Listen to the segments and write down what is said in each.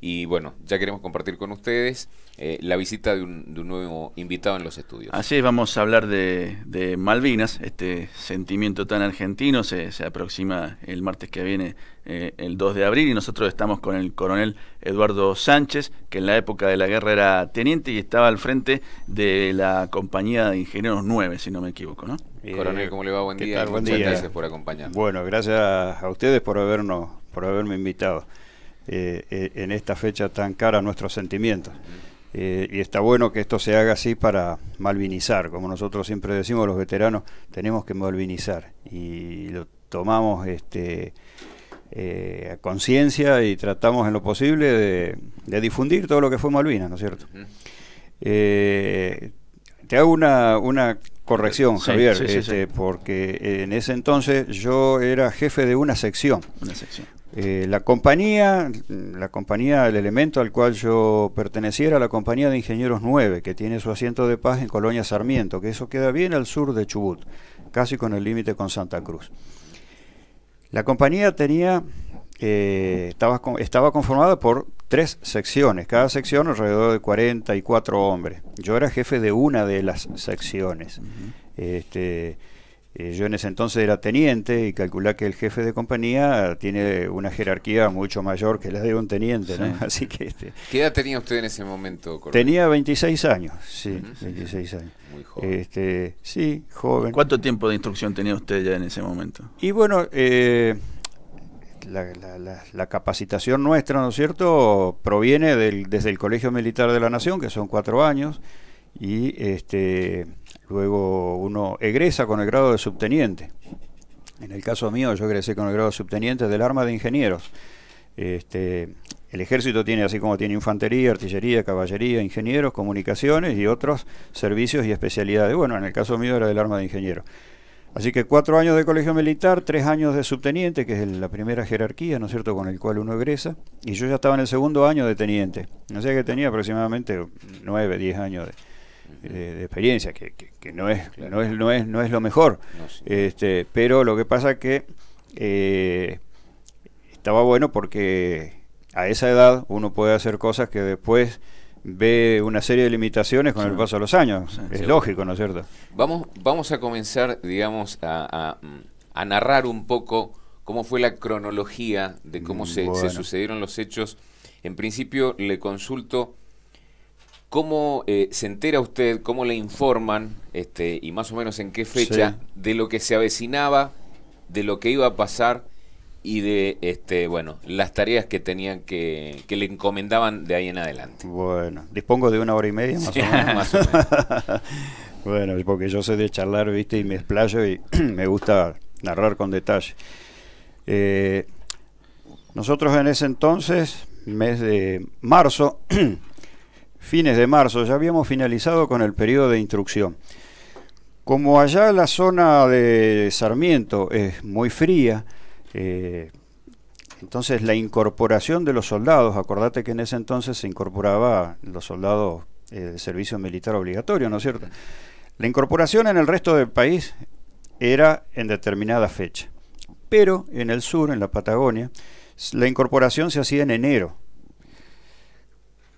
y bueno, ya queremos compartir con ustedes eh, la visita de un, nuevo invitado en los estudios. Así es, vamos a hablar de, Malvinas, este sentimiento tan argentino, se, aproxima el martes que viene, eh, el 2 de abril, y nosotros estamos con el coronel Eduardo Sánchez, que en la época de la guerra era teniente y estaba al frente de la compañía de Ingenieros 9, si no me equivoco, ¿no? Eh, coronel, ¿cómo le va? Buen día. Muchas gracias por acompañarnos. Bueno, gracias a ustedes por habernos, por haberme invitado. Eh, eh, en esta fecha tan cara a nuestros sentimientos. Eh, y está bueno que esto se haga así para malvinizar, como nosotros siempre decimos los veteranos, tenemos que malvinizar y lo tomamos este, a conciencia y tratamos en lo posible de, difundir todo lo que fue Malvinas, ¿no es cierto? Te hago una, una corrección, Javier, este, porque en ese entonces yo era jefe de una sección. Una eh, la compañía, la compañía, el elemento al cual yo pertenecía era la compañía de ingenieros 9, que tiene su asiento de paz en Colonia Sarmiento, que eso queda bien al sur de Chubut, casi con el límite con Santa Cruz. La compañía tenía, eh, estaba conformada por tres secciones, cada sección alrededor de 44 hombres. Yo era jefe de una de las secciones. Este, eh, yo en ese entonces era teniente y calculá que el jefe de compañía tiene una jerarquía mucho mayor que la de un teniente, Así que este, ¿Qué edad tenía usted en ese momento, Tenía 26 años, sí, 26 años. Muy joven. Este, sí, joven. ¿Cuánto tiempo de instrucción tenía usted ya en ese momento? Y bueno, eh, la, capacitación nuestra, ¿no es cierto?, proviene desde el Colegio Militar de la Nación, que son cuatro años, y este, luego uno egresa con el grado de subteniente. En el caso mío, yo egresé con el grado de subteniente del arma de ingenieros. Este, el ejército tiene, así como tiene infantería, artillería, caballería, ingenieros, comunicaciones y otros servicios y especialidades. Bueno, en el caso mío era del arma de ingenieros. Así que cuatro años de colegio militar, tres años de subteniente, que es la primera jerarquía, ¿no es cierto?, con el cual uno egresa. Y yo ya estaba en el segundo año de teniente. O sea que tenía aproximadamente nueve, diez años de, experiencia, que, no, es, no, es, no, es, lo mejor. este, pero lo que pasa que eh, estaba bueno porque a esa edad uno puede hacer cosas que después ve una serie de limitaciones con el paso de los años. es lógico, ¿no es cierto? Vamos, vamos a comenzar, digamos, a, narrar un poco cómo fue la cronología de cómo mm, se, sucedieron los hechos. En principio, le consulto cómo eh, se entera usted, cómo le informan, este, y más o menos en qué fecha, de lo que se avecinaba, de lo que iba a pasar y de este bueno las tareas que tenían que, que le encomendaban de ahí en adelante. Bueno, dispongo de una hora y media más o menos. bueno, porque yo sé de charlar, viste, y me explayo y me gusta narrar con detalle. Eh, nosotros en ese entonces, mes de marzo, fines de marzo, ya habíamos finalizado con el periodo de instrucción. Como allá la zona de Sarmiento es muy fría, eh, entonces la incorporación de los soldados, acordate que en ese entonces se incorporaba los soldados eh, de servicio militar obligatorio, ¿no es cierto? La incorporación en el resto del país era en determinada fecha, pero en el sur, en la Patagonia, la incorporación se hacía en enero.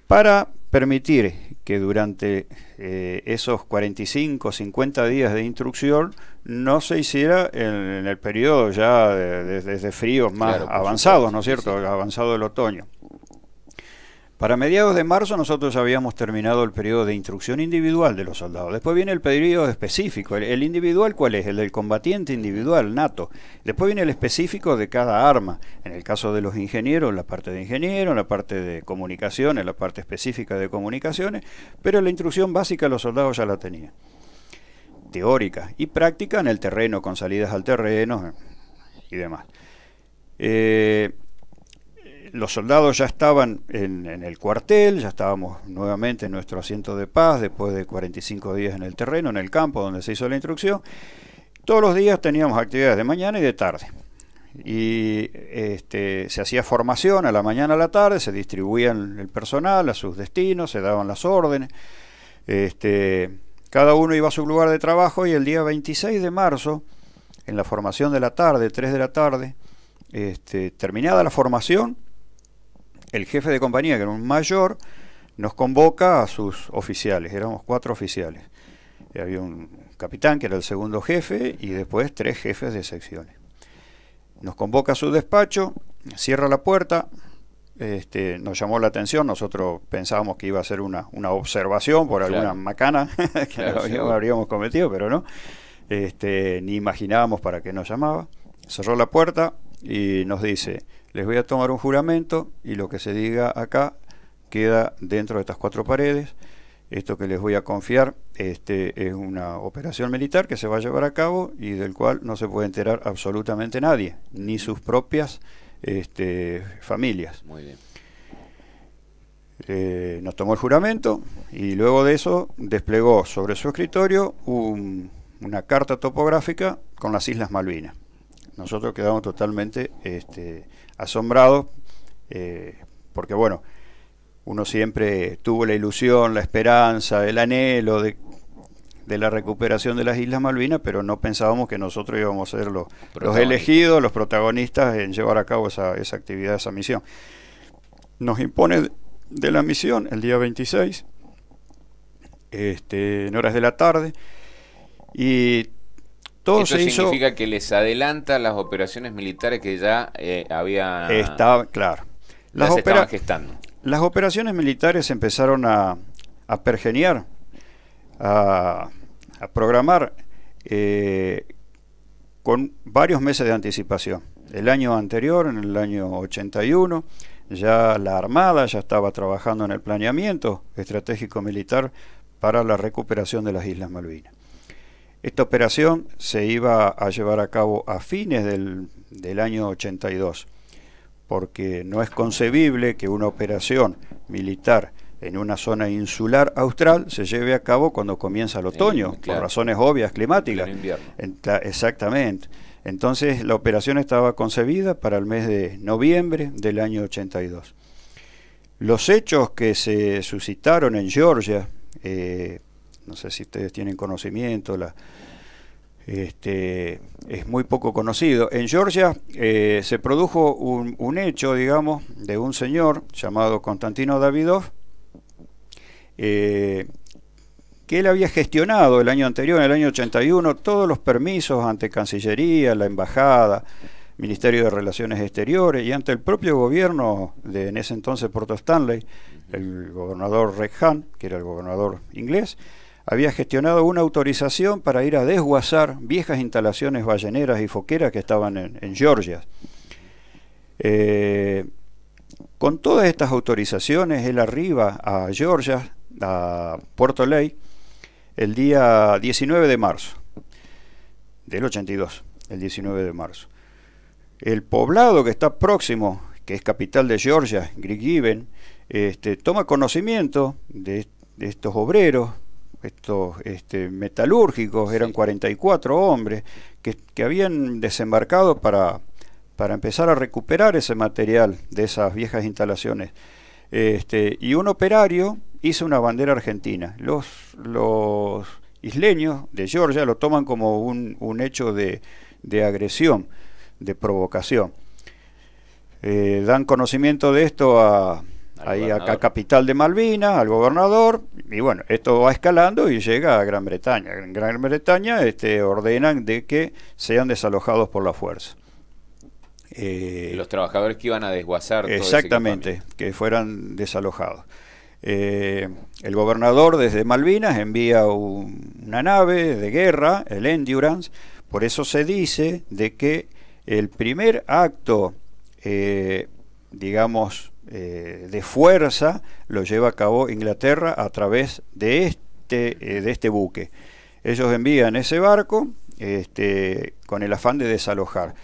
Para permitir que durante eh, esos 45 50 días de instrucción no se hiciera en, el periodo ya desde de, fríos más avanzado, avanzados, ¿no es cierto? Avanzado el otoño. Para mediados de marzo nosotros habíamos terminado el periodo de instrucción individual de los soldados. Después viene el periodo específico. El, individual, ¿cuál es? El del combatiente individual, nato. Después viene el específico de cada arma. En el caso de los ingenieros, la parte de ingeniero, la parte de comunicaciones, la parte específica de comunicaciones. Pero la instrucción básica los soldados ya la tenían. Teórica y práctica en el terreno, con salidas al terreno y demás. Eh, los soldados ya estaban en, el cuartel, ya estábamos nuevamente en nuestro asiento de paz después de 45 días en el terreno, en el campo donde se hizo la instrucción. Todos los días teníamos actividades de mañana y de tarde. Y este, se hacía formación a la mañana a la tarde, se distribuían el personal a sus destinos, se daban las órdenes. Este, cada uno iba a su lugar de trabajo y el día 26 de marzo, en la formación de la tarde, 3 de la tarde, este, terminada la formación, el jefe de compañía, que era un mayor, nos convoca a sus oficiales, éramos cuatro oficiales. Había un capitán que era el segundo jefe y después tres jefes de secciones. Nos convoca a su despacho, cierra la puerta, este, nos llamó la atención, nosotros pensábamos que iba a ser una, observación por alguna macana que habríamos cometido, pero no, este, ni imaginábamos para qué nos llamaba. Cerró la puerta, y nos dice, les voy a tomar un juramento y lo que se diga acá queda dentro de estas cuatro paredes. Esto que les voy a confiar este, es una operación militar que se va a llevar a cabo y del cual no se puede enterar absolutamente nadie, ni sus propias este, familias. Muy bien. Eh, nos tomó el juramento y luego de eso desplegó sobre su escritorio una carta topográfica con las Islas Malvinas nosotros quedamos totalmente este, asombrados, eh, porque bueno, uno siempre tuvo la ilusión, la esperanza, el anhelo de, la recuperación de las Islas Malvinas, pero no pensábamos que nosotros íbamos a ser los, elegidos, los protagonistas en llevar a cabo esa, actividad, esa misión. Nos impone de la misión el día 26, este, en horas de la tarde, y todo significa que les adelanta las operaciones militares que ya eh, había... Estaba, claro. Las, gestando. Las operaciones militares empezaron a, a pergeniar, a, programar eh, con varios meses de anticipación. El año anterior, en el año 81, ya la Armada ya estaba trabajando en el planeamiento estratégico militar para la recuperación de las Islas Malvinas. Esta operación se iba a llevar a cabo a fines del, año 82, porque no es concebible que una operación militar en una zona insular austral se lleve a cabo cuando comienza el otoño, por razones obvias climáticas. exactamente. Entonces la operación estaba concebida para el mes de noviembre del año 82. Los hechos que se suscitaron en Georgia eh, no sé si ustedes tienen conocimiento, este, es muy poco conocido. En Georgia eh, se produjo un, hecho, digamos, de un señor llamado Constantino Davidov, eh, que él había gestionado el año anterior, en el año 81, todos los permisos ante Cancillería, la Embajada, Ministerio de Relaciones Exteriores y ante el propio gobierno de en ese entonces Porto Stanley, el gobernador Rehan, que era el gobernador inglés, había gestionado una autorización para ir a desguazar viejas instalaciones balleneras y foqueras que estaban en, Georgia. Eh, con todas estas autorizaciones, él arriba a Georgia, a Puerto Ley, el día 19 de marzo del 82, el 19 de marzo. El poblado que está próximo, que es capital de Georgia, Grigiven, este, toma conocimiento de estos obreros, estos este, metalúrgicos, eran 44 hombres que, habían desembarcado para, para empezar a recuperar ese material de esas viejas instalaciones. Este, y un operario hizo una bandera argentina. Los, los isleños de Georgia lo toman como un, hecho de, agresión, de provocación. Eh, dan conocimiento de esto a, ahí acá acá capital de Malvinas, al gobernador, y bueno, esto va escalando y llega a Gran Bretaña. En Gran Bretaña este, ordenan de que sean desalojados por la fuerza. Eh, los trabajadores que iban a desguazar. Exactamente, que fueran desalojados. Eh, el gobernador desde Malvinas envía una nave de guerra, el Endurance, por eso se dice de que el primer acto, eh, digamos, eh, de fuerza lo lleva a cabo Inglaterra a través de este, eh, de este buque. Ellos envían ese barco este, con el afán de desalojar.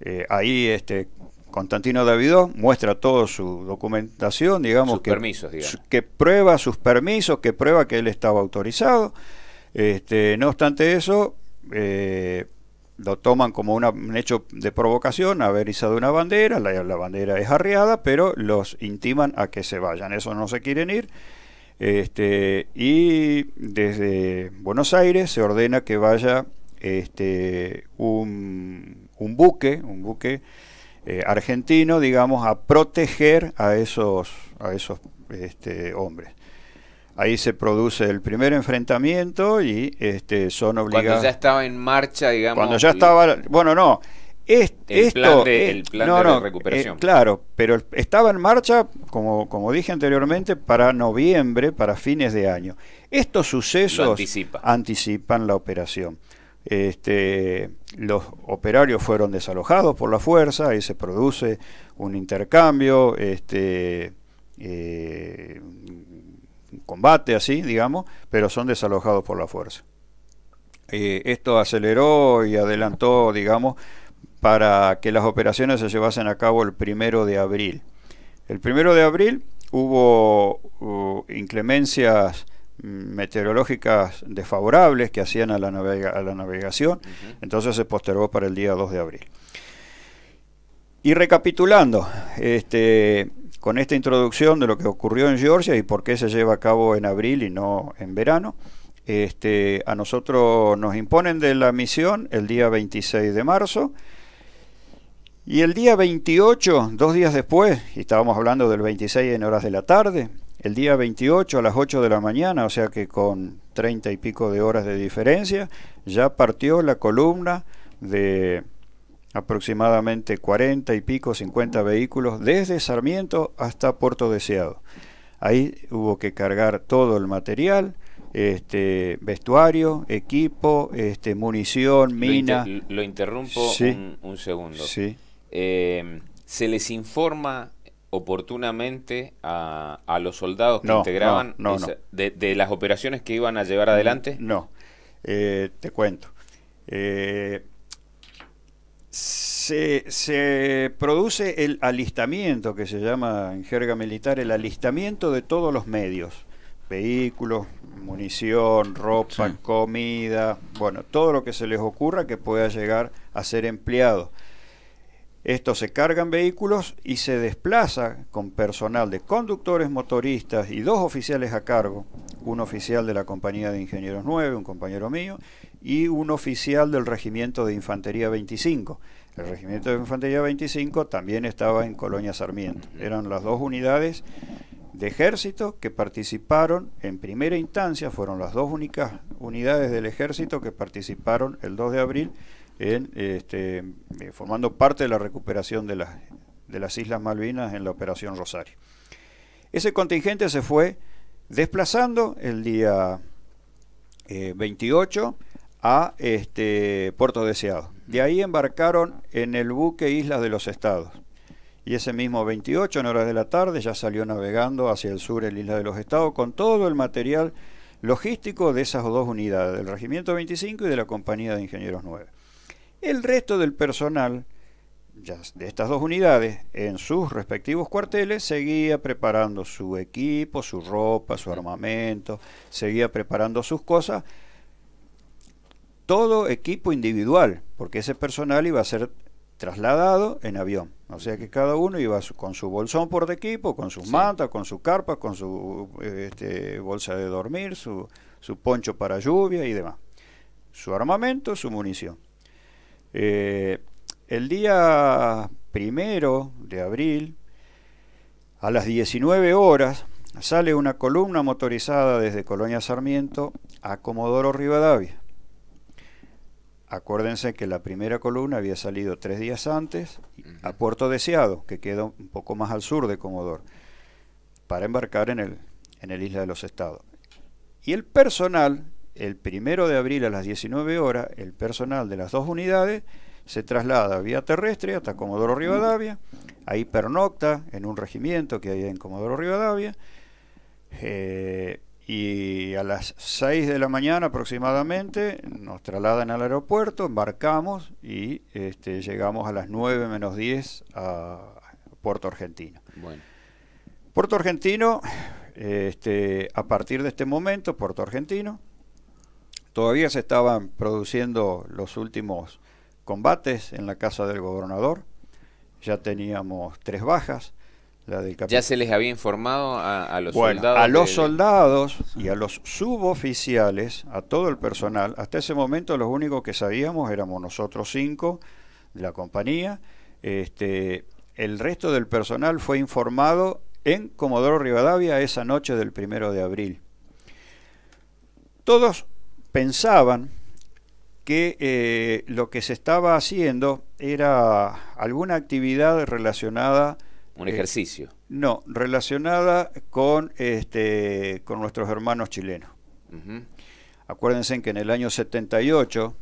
Eh, ahí este, Constantino Davidó muestra toda su documentación, digamos, que, permisos, que prueba sus permisos, que prueba que él estaba autorizado. Este, no obstante eso, lo toman como un hecho de provocación, haber izado una bandera, la, bandera es arriada, pero los intiman a que se vayan, esos no se quieren ir. Este, y desde Buenos Aires se ordena que vaya este, un, un buque, un buque eh, argentino, digamos, a proteger a esos, a esos este, hombres. Ahí se produce el primer enfrentamiento y este, son obligados. Cuando ya estaba en marcha, digamos. Cuando ya estaba. Bueno, no. esto, plan eh, recuperación. claro, pero estaba en marcha, como, como dije anteriormente, para noviembre, para fines de año. Estos sucesos anticipan la operación. Este, los operarios fueron desalojados por la fuerza y se produce un intercambio. Este, eh, combate así, digamos, pero son desalojados por la fuerza. Eh, esto aceleró y adelantó, digamos, para que las operaciones se llevasen a cabo el primero de abril. El primero de abril hubo uh, inclemencias mm, meteorológicas desfavorables que hacían a la, a la navegación, entonces se postergó para el día 2 de abril. Y recapitulando, este, con esta introducción de lo que ocurrió en Georgia y por qué se lleva a cabo en abril y no en verano. Este, a nosotros nos imponen de la misión el día 26 de marzo. Y el día 28, dos días después, y estábamos hablando del 26 en horas de la tarde, el día 28 a las 8 de la mañana, o sea que con 30 y pico de horas de diferencia, ya partió la columna de aproximadamente 40 y pico, 50 vehículos desde Sarmiento hasta Puerto Deseado. Ahí hubo que cargar todo el material, este, vestuario, equipo, este, munición, mina. Lo, interrumpo un, segundo. Sí. Em, ¿Se les informa oportunamente a, a los soldados que integraban de, las operaciones que iban a llevar adelante? No, eh, te cuento. Eh, se, produce el alistamiento, que se llama en jerga militar el alistamiento de todos los medios, vehículos, munición, ropa, comida, bueno, todo lo que se les ocurra que pueda llegar a ser empleado. esto se cargan vehículos y se desplaza con personal de conductores, motoristas y dos oficiales a cargo, un oficial de la compañía de ingenieros 9, un compañero mío, y un oficial del Regimiento de Infantería 25. El Regimiento de Infantería 25 también estaba en Colonia Sarmiento. Eran las dos unidades de ejército que participaron en primera instancia, fueron las dos únicas unidades del ejército que participaron el 2 de abril este, eh, formando parte de la recuperación de las, de las Islas Malvinas en la Operación Rosario. Ese contingente se fue desplazando el día 28 eh, a este, Puerto Deseado. De ahí embarcaron en el buque Islas de los Estados. Y ese mismo 28, en horas de la tarde, ya salió navegando hacia el sur el Isla de los Estados con todo el material logístico de esas dos unidades, del Regimiento 25 y de la Compañía de Ingenieros 9. El resto del personal de estas dos unidades en sus respectivos cuarteles seguía preparando su equipo, su ropa, su armamento, seguía preparando sus cosas todo equipo individual, porque ese personal iba a ser trasladado en avión. O sea que cada uno iba con su bolsón por de equipo, con sus manta, mantas, con su carpa, con su este, bolsa de dormir, su, poncho para lluvia y demás. Su armamento, su munición. Eh, el día primero de abril, a las 19 horas, sale una columna motorizada desde Colonia Sarmiento a Comodoro Rivadavia Acuérdense que la primera columna había salido tres días antes a Puerto Deseado, que queda un poco más al sur de Comodoro, para embarcar en el, en el Isla de los Estados. Y el personal, el primero de abril a las 19 horas, el personal de las dos unidades se traslada vía terrestre hasta Comodoro Rivadavia, ahí pernocta en un regimiento que hay en Comodoro Rivadavia, eh, y a las 6 de la mañana aproximadamente nos trasladan al aeropuerto, embarcamos y este, llegamos a las 9 menos 10 a Puerto Argentino. Puerto Argentino, este, a partir de este momento, Puerto Argentino, todavía se estaban produciendo los últimos combates en la casa del gobernador, ya teníamos tres bajas, ya se les había informado a, los soldados. A los soldados y a los suboficiales, a todo el personal. Hasta ese momento los únicos que sabíamos éramos nosotros cinco de la compañía. Este, el resto del personal fue informado en Comodoro Rivadavia esa noche del primero de abril. Todos pensaban que eh, lo que se estaba haciendo era alguna actividad relacionada un eh, ejercicio. No, relacionada con, este, con nuestros hermanos chilenos. Acuérdense que en el año 78,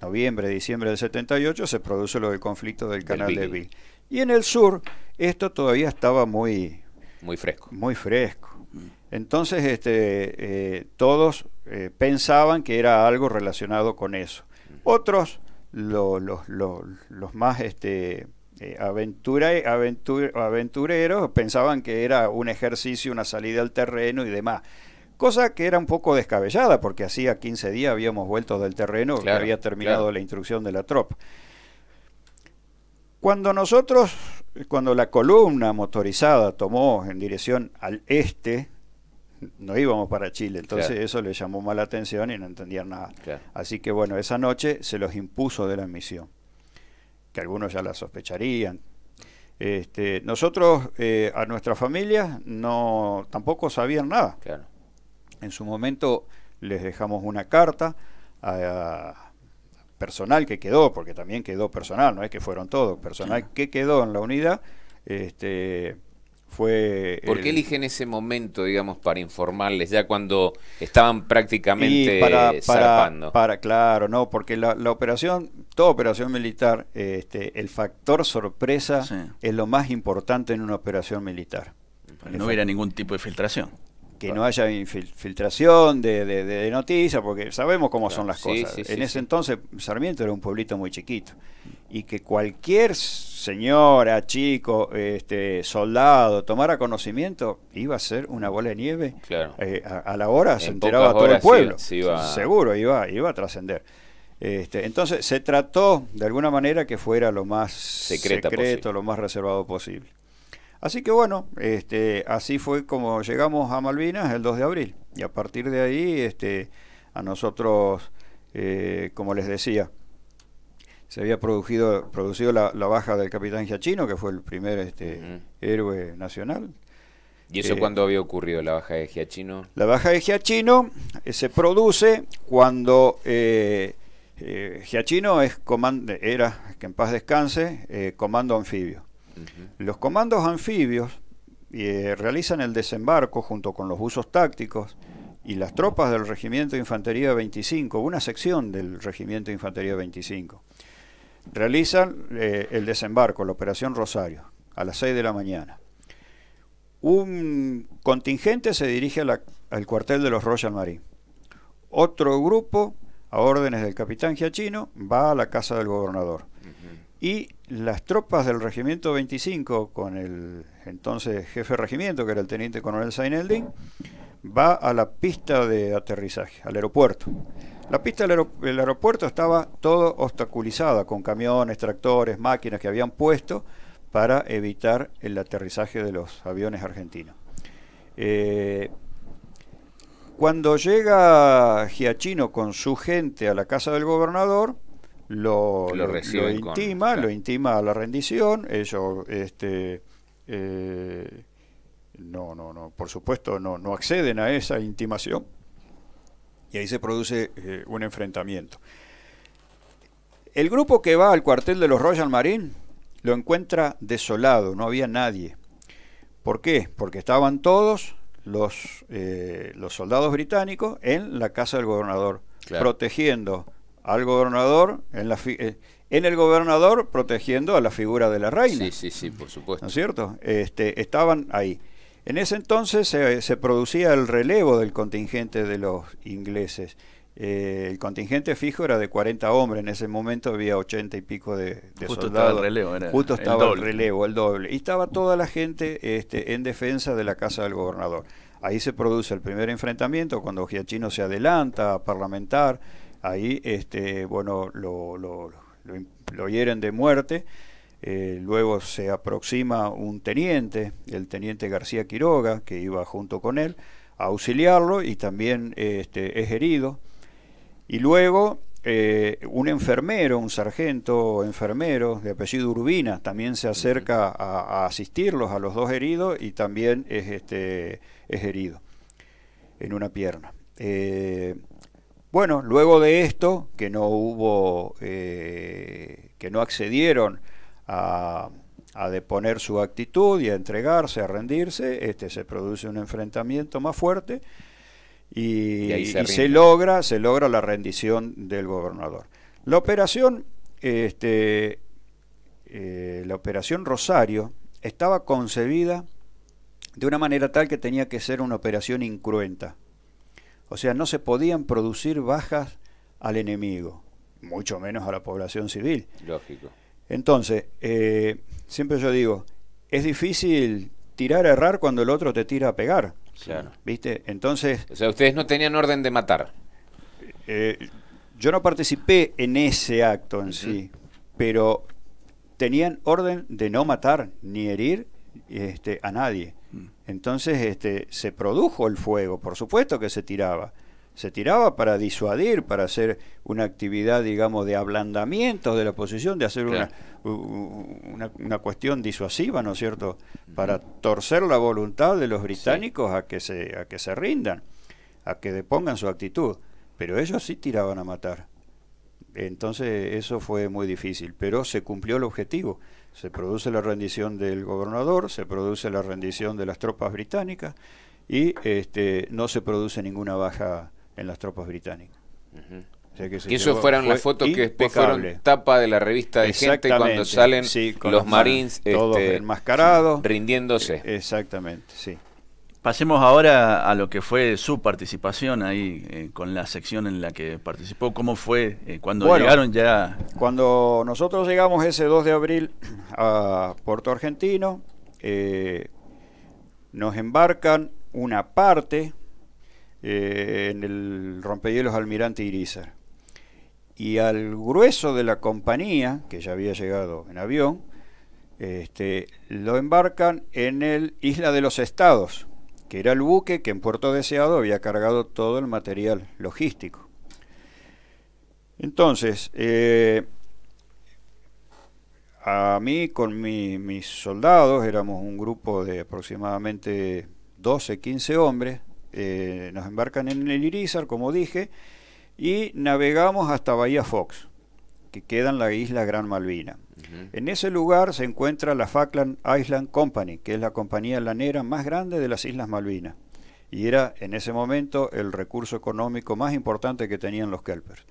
noviembre, diciembre del 78, se produce lo del conflicto del canal de Bill. Y en el sur, esto todavía estaba muy... Muy fresco. Muy fresco. Entonces, este, eh, todos eh, pensaban que era algo relacionado con eso. Otros, los más... Este, eh, aventureros pensaban que era un ejercicio, una salida al terreno y demás. Cosa que era un poco descabellada, porque hacía 15 días habíamos vuelto del terreno, y había terminado la instrucción de la tropa. Cuando nosotros, cuando la columna motorizada tomó en dirección al este, no íbamos para Chile, entonces eso le llamó mala atención y no entendían nada. Así que bueno, esa noche se los impuso de la misión que algunos ya la sospecharían. Este, nosotros, eh, a nuestras familia, no, tampoco sabían nada. En su momento les dejamos una carta a, personal que quedó, porque también quedó personal, no es que fueron todos, personal que quedó en la unidad, este, fue ¿Por qué eligen ese momento, digamos, para informarles, ya cuando estaban prácticamente para, para, Para, claro, no, porque la, operación, toda operación militar, este, el factor sorpresa es lo más importante en una operación militar. no hubiera ningún tipo de filtración. Que no haya filtración de, noticias, porque sabemos cómo son las cosas. en ese entonces, Sarmiento era un pueblito muy chiquito y que cualquier señora, chico, este, soldado tomara conocimiento, iba a ser una bola de nieve. Claro. Eh, a, la hora se enteraba todo el pueblo. Seguro, iba, iba a trascender. Este, entonces se trató de alguna manera que fuera lo más secreto, lo más reservado posible. Así que bueno, este, así fue como llegamos a Malvinas el 2 de abril. Y a partir de ahí, este, a nosotros, eh, como les decía, se había producido, producido la, baja del capitán Giachino, que fue el primer este, héroe nacional. ¿Y eso cuando eh, cuándo había ocurrido la baja de Giachino? La baja de Giachino eh, se produce cuando eh, eh Giachino es era, que en paz descanse, comando anfibio. Los comandos anfibios realizan el desembarco junto con los usos tácticos y las tropas del Regimiento de Infantería 25, una sección del Regimiento de Infantería 25 Realizan eh, el desembarco, la Operación Rosario, a las 6 de la mañana. Un contingente se dirige al cuartel de los Royal Marines. Otro grupo, a órdenes del capitán Giachino, va a la casa del gobernador. Y las tropas del regimiento 25, con el entonces jefe de regimiento, que era el teniente coronel Zaineldin, va a la pista de aterrizaje, al aeropuerto. La pista del aeropuerto estaba todo obstaculizada con camiones, tractores, máquinas que habían puesto para evitar el aterrizaje de los aviones argentinos. Eh, cuando llega Giachino con su gente a la casa del gobernador, lo, intima, lo intima a la rendición, ellos este, eh, no, no, no, por supuesto no, no acceden a esa intimación y ahí se produce eh, un enfrentamiento. El grupo que va al cuartel de los Royal Marine lo encuentra desolado, no había nadie. ¿Por qué? Porque estaban todos los, eh, los soldados británicos en la casa del gobernador, protegiendo al gobernador en la... Eh, en el gobernador protegiendo a la figura de la reina. Sí, sí, sí, por supuesto. ¿No es cierto? Este, estaban ahí. En ese entonces se producía el relevo del contingente de los ingleses. Eh, el contingente fijo era de 40 hombres, en ese momento había 80 y pico de, soldados. Estaba el relevo, Justo estaba el, relevo, el doble. Y estaba toda la gente este, en defensa de la casa del gobernador. Ahí se produce el primer enfrentamiento cuando Giachino se adelanta a parlamentar. Ahí, este, bueno, lo, lo, lo hieren de muerte. Eh, luego se aproxima un teniente, el teniente García Quiroga, que iba junto con él, a auxiliarlo y también este, es herido. Y luego eh, un enfermero, un sargento enfermero de apellido Urbina, también se acerca a, asistirlos a los dos heridos y también es, este, es herido en una pierna. Eh, bueno, luego de esto, que no hubo, que no accedieron a, deponer su actitud y a entregarse, a rendirse, este, se produce un enfrentamiento más fuerte y, se, logra, se logra la rendición del gobernador. La operación, este, eh, la operación Rosario estaba concebida de una manera tal que tenía que ser una operación incruenta. O sea, no se podían producir bajas al enemigo, mucho menos a la población civil. Lógico. Entonces, eh, siempre yo digo, es difícil tirar a errar cuando el otro te tira a pegar. ¿Viste? Entonces. O sea, ustedes no tenían orden de matar. Eh, yo no participé en ese acto en sí, pero tenían orden de no matar ni herir este, a nadie. Mm. Entonces este, se produjo el fuego, por supuesto que se tiraba se tiraba para disuadir, para hacer una actividad, digamos, de ablandamiento de la oposición, de hacer una, una, cuestión disuasiva, ¿no es cierto?, para torcer la voluntad de los británicos a, que se, a que se rindan, a que depongan su actitud. Pero ellos sí tiraban a matar. Entonces eso fue muy difícil, pero se cumplió el objetivo. Se produce la rendición del gobernador, se produce la rendición de las tropas británicas y este, no se produce ninguna baja en las tropas británicas. Y que, eso fueron las fotos que después fueron tapa de la revista de gente cuando salen los, marines todos este, enmascarados rindiéndose e- exactamente sí Pasemos ahora a lo que fue su participación ahí eh, con la sección en la que participó. ¿Cómo fue eh, cuando llegaron ya? Cuando nosotros llegamos ese 2 de abril a Puerto Argentino, eh, nos embarcan una parte eh, en el rompehielos Almirante Irizar. Y al grueso de la compañía, que ya había llegado en avión, este, lo embarcan en el Isla de los Estados, que era el buque que en Puerto Deseado había cargado todo el material logístico. Entonces, eh, a mí con mis soldados, éramos un grupo de aproximadamente 12, 15 hombres, eh, nos embarcan en el Irizar, como dije, y navegamos hasta Bahía Fox, que queda en la isla Gran Malvina. En ese lugar se encuentra la Falkland Island Company, que es la compañía lanera más grande de las Islas Malvinas, y era en ese momento el recurso económico más importante que tenían los kelpers.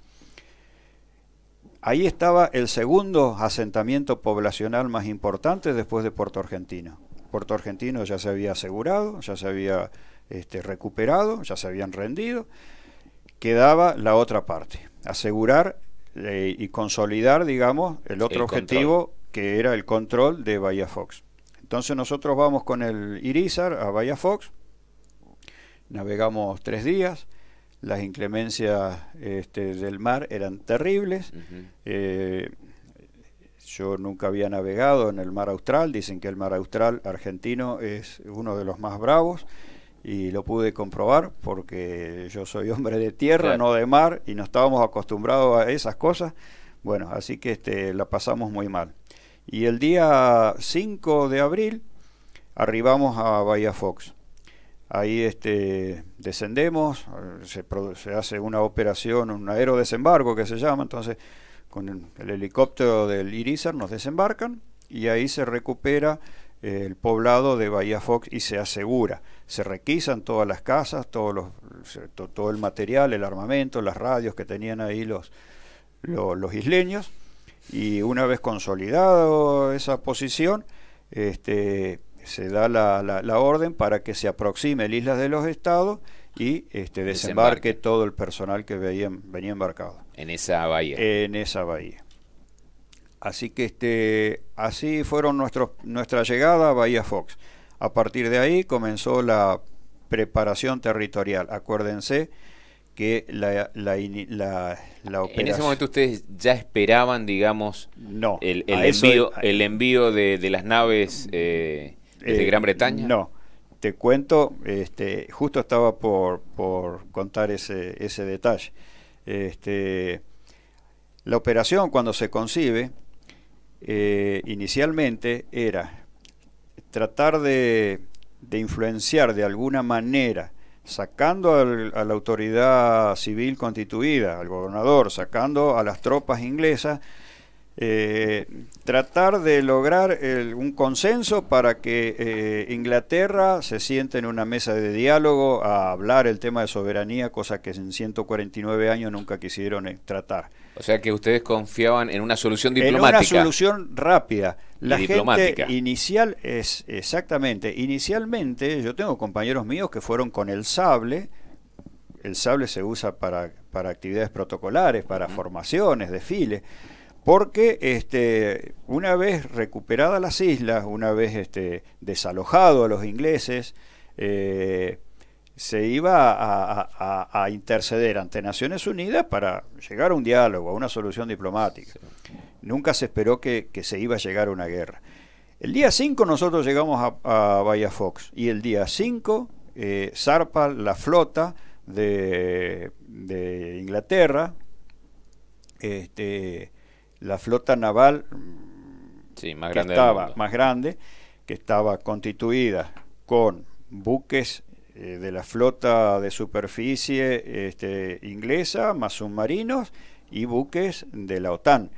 Ahí estaba el segundo asentamiento poblacional más importante después de Puerto Argentino. Puerto Argentino ya se había asegurado, ya se había este, recuperado, ya se habían rendido, quedaba la otra parte, asegurar eh, y consolidar, digamos, el otro objetivo que era el control de Bahía Fox. Entonces nosotros vamos con el Irizar a Bahía Fox, navegamos tres días, las inclemencias este, del mar eran terribles, eh, yo nunca había navegado en el mar austral, dicen que el mar austral argentino es uno de los más bravos, y lo pude comprobar porque yo soy hombre de tierra, no de mar, y no estábamos acostumbrados a esas cosas. Bueno, así que este, la pasamos muy mal. Y el día 5 de abril arribamos a Bahía Fox. Ahí este, descendemos, se, hace una operación, un aerodesembarco que se llama, entonces con el, el helicóptero del Irizar nos desembarcan y ahí se recupera el poblado de Bahía Fox y se asegura. Se requisan todas las casas, todos los, todo el material, el armamento, las radios que tenían ahí los, los, isleños. Y una vez consolidado esa posición, este, se da la, la, orden para que se aproxime el Islas de los Estados y este, desembarque, todo el personal que venía embarcado. En esa bahía. En esa bahía. Así que este, así fueron nuestros, nuestra llegada a Bahía Fox. A partir de ahí comenzó la preparación territorial. Acuérdense que la, la, operación... En ese momento ustedes ya esperaban, digamos, no, el, el envío, el envío de, las naves eh, de eh, Gran Bretaña. No, te cuento, este, justo estaba por, por contar ese, ese detalle. Este, la operación cuando se concibe eh, inicialmente era tratar de, influenciar de alguna manera, sacando a la autoridad civil constituida, al gobernador, sacando a las tropas inglesas, eh, tratar de lograr un consenso para que eh, Inglaterra se siente en una mesa de diálogo a hablar el tema de soberanía, cosa que en 149 años nunca quisieron eh, tratar. O sea que ustedes confiaban en una solución diplomática. En una solución rápida. La gente inicial es exactamente, inicialmente yo tengo compañeros míos que fueron con el sable, el sable se usa para, actividades protocolares, para formaciones, desfiles porque este, una vez recuperadas las islas, una vez este, desalojado a los ingleses, eh, se iba a, interceder ante Naciones Unidas para llegar a un diálogo, a una solución diplomática. Nunca se esperó que, se iba a llegar a una guerra. El día 5 nosotros llegamos a, a Bahía Fox y el día 5 eh, zarpa la flota de, Inglaterra este, la flota naval mm, más que grande estaba más grande, que estaba constituida con buques eh, de la flota de superficie este, inglesa, más submarinos y buques de la OTAN.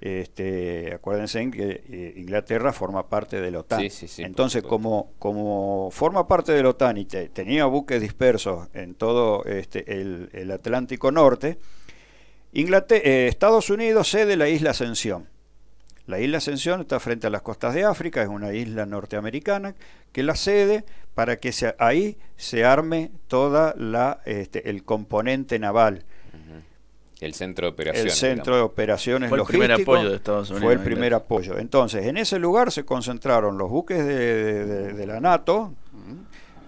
este, acuérdense que eh, Inglaterra forma parte de la OTAN. Entonces, como, forma parte de la OTAN y tenía buques dispersos en todo este, el Atlántico Norte, eh, Estados Unidos cede la isla Ascensión. La isla Ascensión está frente a las costas de África, es una isla norteamericana que la cede para que ahí se arme toda la este, el componente naval. El centro de operaciones. El centro de operaciones fue el primer apoyo de Estados Unidos. Fue el primer apoyo. Entonces, en ese lugar se concentraron los buques de, la NATO,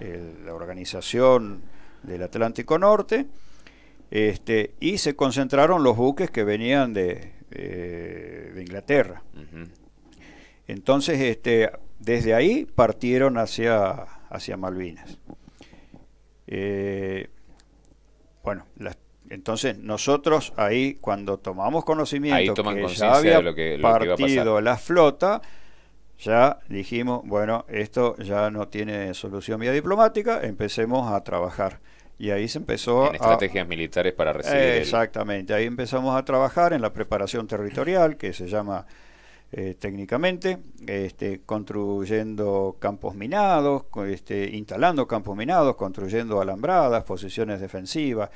eh, la Organización del Atlántico Norte, este, y se concentraron los buques que venían de, eh, Inglaterra. Entonces, este, desde ahí partieron hacia, hacia Malvinas. Eh, bueno, entonces nosotros ahí cuando tomamos conocimiento que ya había lo que, partido la flota, ya dijimos, bueno, esto ya no tiene solución vía diplomática, empecemos a trabajar. Y ahí se empezó en estrategias militares para recibir. exactamente, ahí empezamos a trabajar en la preparación territorial, que se llama eh, técnicamente, este, construyendo campos minados, este, instalando campos minados, construyendo alambradas, posiciones defensivas,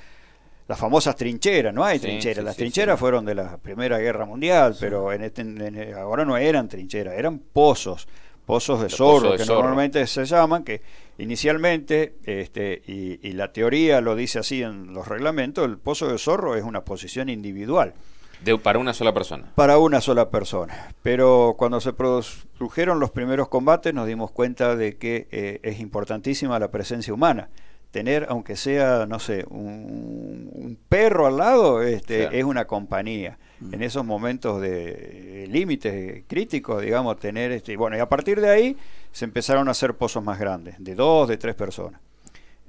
las famosas trincheras, no hay trincheras, las trincheras fueron de la Primera Guerra Mundial, pero este, en, ahora no eran trincheras, eran pozos pozos de zorro, que normalmente se llaman, que inicialmente, este, y, la teoría lo dice así en los reglamentos, el pozo de zorro es una posición individual. De, para una sola persona. Para una sola persona. Pero cuando se produjeron los primeros combates nos dimos cuenta de que eh, es importantísima la presencia humana. Tener, aunque sea, no sé, un, perro al lado, este, es una compañía en esos momentos de eh, límites críticos, digamos, tener este. bueno, y a partir de ahí se empezaron a hacer pozos más grandes, de dos, de tres personas.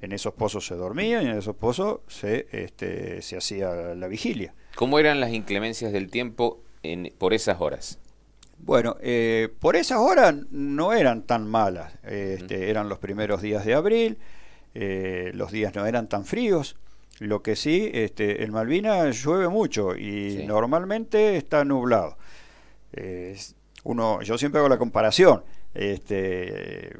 En esos pozos se dormía y en esos pozos se, este, hacía la vigilia. ¿Cómo eran las inclemencias del tiempo en, por esas horas? Bueno, eh, por esas horas no eran tan malas. Este, eran los primeros días de abril, eh, los días no eran tan fríos. Lo que sí, este, en Malvinas llueve mucho y normalmente está nublado. uno, yo siempre hago la comparación. Este,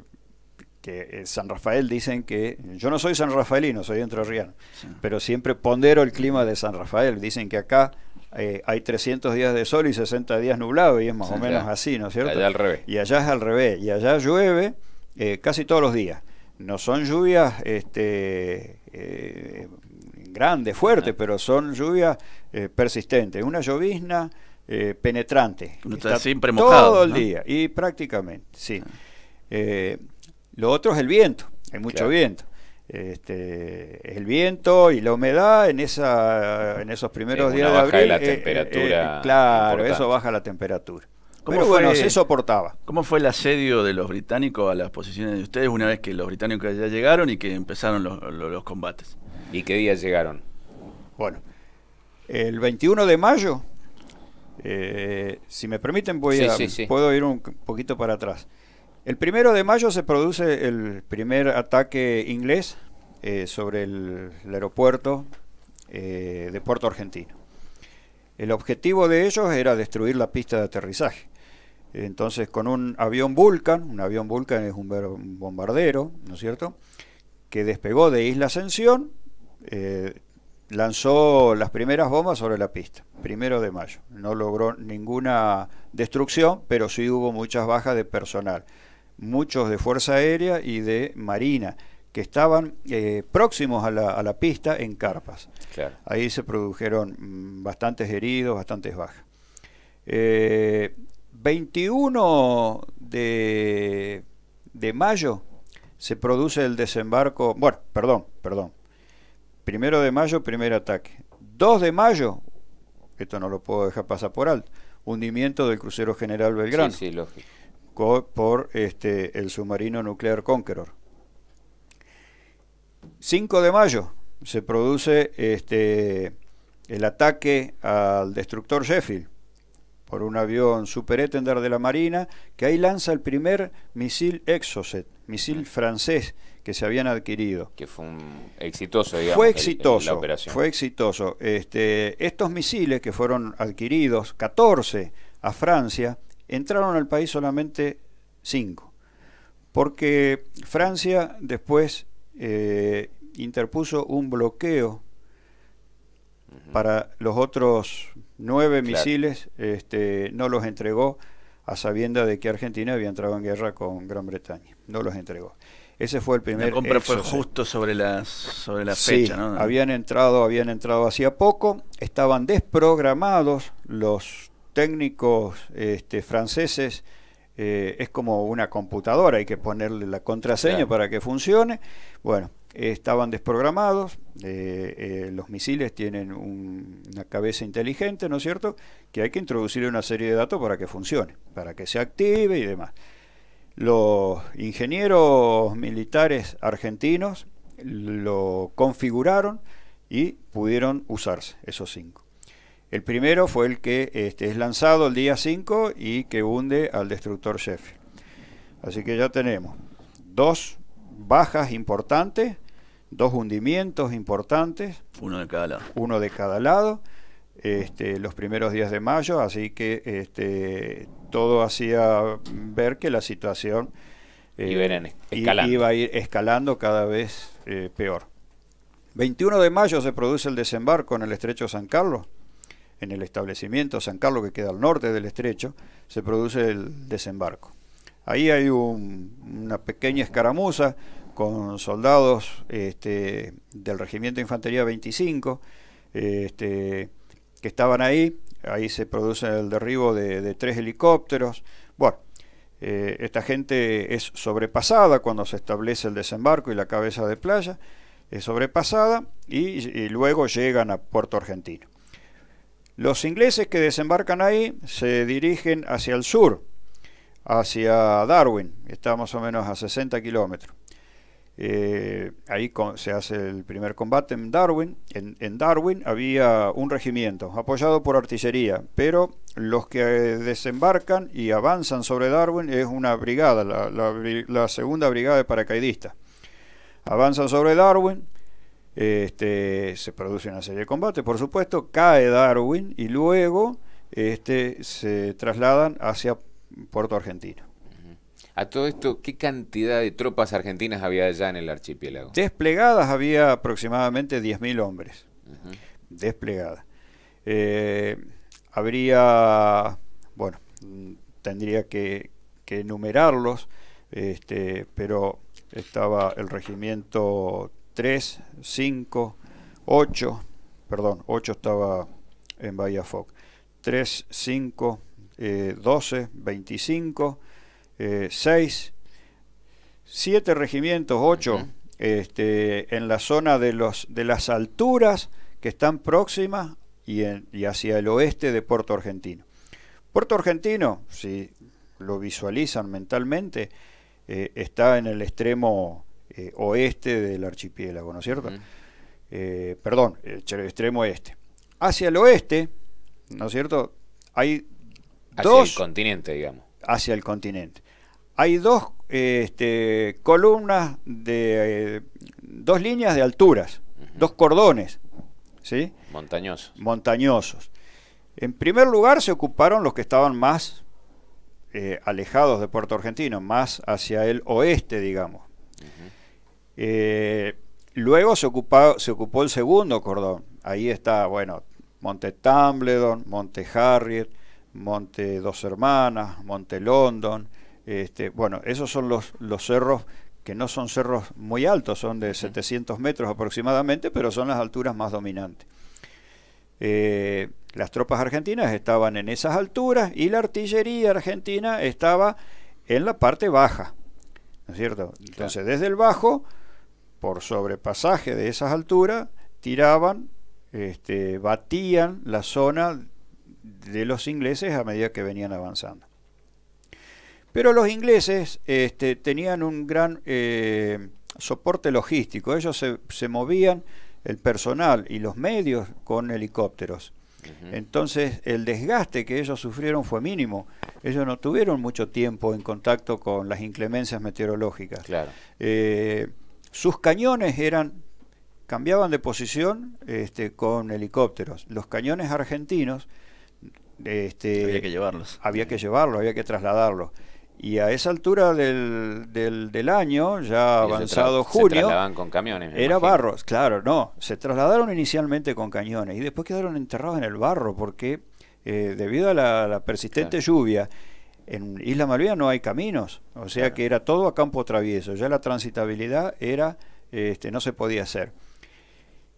que eh, San Rafael dicen que yo no soy san rafaelino, soy entrerriano, pero siempre pondero el clima de San Rafael. Dicen que acá eh, hay 300 días de sol y 60 días nublado y es más o menos así, ¿no es cierto? Allá al revés. Y allá es al revés y allá llueve eh, casi todos los días. No son lluvias este, grande, fuerte, pero son lluvias eh, persistentes. Una llovizna eh, penetrante. siempre mojado. Todo el día, y prácticamente, sí. Ah. Eh, lo otro es el viento, hay mucho viento. Este, el viento y la humedad en esa en esos primeros días de abril la temperatura claro eso baja la temperatura ¿Cómo Pero bueno, se soportaba. ¿Cómo fue el asedio de los británicos a las posiciones de ustedes una vez que los británicos ya llegaron y que empezaron los combates? ¿Y qué día llegaron? Bueno, el 21 de mayo, eh, si me permiten, puedo ir un poquito para atrás. El primero de mayo se produce el primer ataque inglés eh, sobre el, aeropuerto eh, de Puerto Argentino. El objetivo de ellos era destruir la pista de aterrizaje. Entonces, con un avión Vulcan, un avión Vulcan es un bombardero, ¿no es cierto?, que despegó de Isla Ascensión eh, lanzó las primeras bombas sobre la pista, primero de mayo. No logró ninguna destrucción, pero sí hubo muchas bajas de personal, muchos de Fuerza Aérea y de Marina que estaban eh, próximos a la, pista en carpas. Ahí se produjeron mm, bastantes heridos, bastantes bajas. 21 eh, de, de mayo se produce el desembarco, bueno, perdón, perdón, Primero de mayo, primer ataque. 2 de mayo, esto no lo puedo dejar pasar por alto, hundimiento del crucero general Belgrano. Por este, el submarino nuclear Conqueror. 5 de mayo se produce este, el ataque al destructor Sheffield por un avión Super de la Marina, que ahí lanza el primer misil Exocet, misil francés que se habían adquirido. Que fue un exitoso, digamos. Fue exitoso. la operación. Fue exitoso. Este, estos misiles que fueron adquiridos, 14 a Francia, entraron al país solamente 5. Porque Francia después eh, interpuso un bloqueo para los otros nueve misiles, este, no los entregó a sabienda de que Argentina había entrado en guerra con Gran Bretaña, no los entregó. Ese fue el primer. La compra fue justo sobre la, sobre la fecha, ¿no? Habían entrado, habían entrado hacía poco, estaban desprogramados los técnicos este, franceses. Eh, es como una computadora, hay que ponerle la contraseña para que funcione. Bueno, estaban desprogramados, eh, eh, los misiles tienen una cabeza inteligente, ¿no es cierto?, que hay que introducir una serie de datos para que funcione, para que se active y demás. Los ingenieros militares argentinos lo configuraron y pudieron usarse, esos cinco. El primero fue el que este, es lanzado el día 5 y que hunde al destructor Sheffield. Así que ya tenemos dos bajas importantes dos hundimientos importantes. Uno de cada lado. Uno de cada lado. Este, los primeros días de mayo, así que este, todo hacía ver que la situación eh, iba, a ir escalando cada vez eh, peor. 21 de mayo se produce el desembarco en el estrecho San Carlos, en el establecimiento San Carlos que queda al norte del estrecho, se produce el desembarco. Ahí hay una pequeña escaramuza con soldados este, del Regimiento de Infantería 25 este, que estaban ahí. Ahí se produce el derribo de, tres helicópteros. Bueno, eh, esta gente es sobrepasada cuando se establece el desembarco y la cabeza de playa. Es sobrepasada y luego llegan a Puerto Argentino. Los ingleses que desembarcan ahí se dirigen hacia el sur, hacia Darwin. Está más o menos a 60 kilómetros. Eh, ahí se hace el primer combate en Darwin. En, Darwin había un regimiento apoyado por artillería, pero los que desembarcan y avanzan sobre Darwin es una brigada, la, segunda brigada de paracaidistas. Avanzan sobre Darwin, este, se produce una serie de combates, por supuesto, cae Darwin y luego este, se trasladan hacia Puerto Argentino. A todo esto, ¿qué cantidad de tropas argentinas había allá en el archipiélago? Desplegadas había aproximadamente 10.000 hombres. Desplegadas. Eh, habría, bueno, tendría que, enumerarlos, este, pero estaba el regimiento 3, 5, 8, perdón, 8 estaba en Bahía Foc, 3, 5, 12, 25, eh, seis, siete regimientos, ocho, este, en la zona de, los, de las alturas que están próximas y, hacia el oeste de Puerto Argentino. Puerto Argentino, si lo visualizan mentalmente, eh, está en el extremo eh, oeste del archipiélago, ¿no es cierto? perdón, el extremo oeste Hacia el oeste, ¿no es cierto? Hay hacia dos... el continente, digamos. Hacia el continente hay dos eh, este, columnas de eh, dos líneas de alturas, dos cordones, ¿sí? Montañosos. Montañosos. En primer lugar se ocuparon los que estaban más eh, alejados de Puerto Argentino, más hacia el oeste, digamos. luego se, ocupó, se ocupó el segundo cordón. Ahí está, bueno, Monte Tumbledon, Monte Harriet, Monte Dos Hermanas, Monte London, este, bueno, esos son los, los cerros que no son cerros muy altos, son de 700 metros aproximadamente, pero son las alturas más dominantes. Eh, las tropas argentinas estaban en esas alturas y la artillería argentina estaba en la parte baja, ¿no es cierto? Entonces desde el bajo, por sobrepasaje de esas alturas, tiraban, este, batían la zona de los ingleses a medida que venían avanzando. Pero los ingleses este, tenían un gran eh, soporte logístico. Ellos se, movían, el personal y los medios, con helicópteros. Entonces el desgaste que ellos sufrieron fue mínimo. Ellos no tuvieron mucho tiempo en contacto con las inclemencias meteorológicas. Eh, sus cañones eran cambiaban de posición este, con helicópteros. Los cañones argentinos este, había que llevarlos. Había que llevarlos, había que trasladarlos. Y a esa altura del, del, año, ya avanzado junio. Se trasladaban con camiones. era barro, claro, no. Se trasladaron inicialmente con cañones y después quedaron enterrados en el barro porque, eh, debido a la, persistente lluvia, en Isla Malvía no hay caminos. O sea que era todo a campo travieso. Ya la transitabilidad era, este, no se podía hacer.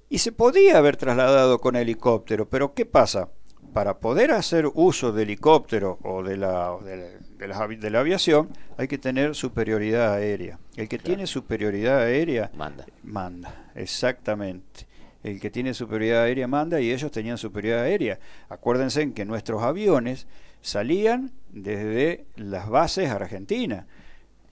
Y se podía haber trasladado con helicóptero, pero ¿qué pasa? para poder hacer uso del helicóptero o de la, de la, de aviación, hay que tener superioridad aérea. El que tiene superioridad aérea manda. Manda, exactamente. El que tiene superioridad aérea manda y ellos tenían superioridad aérea. Acuérdense en que nuestros aviones salían desde las bases argentinas.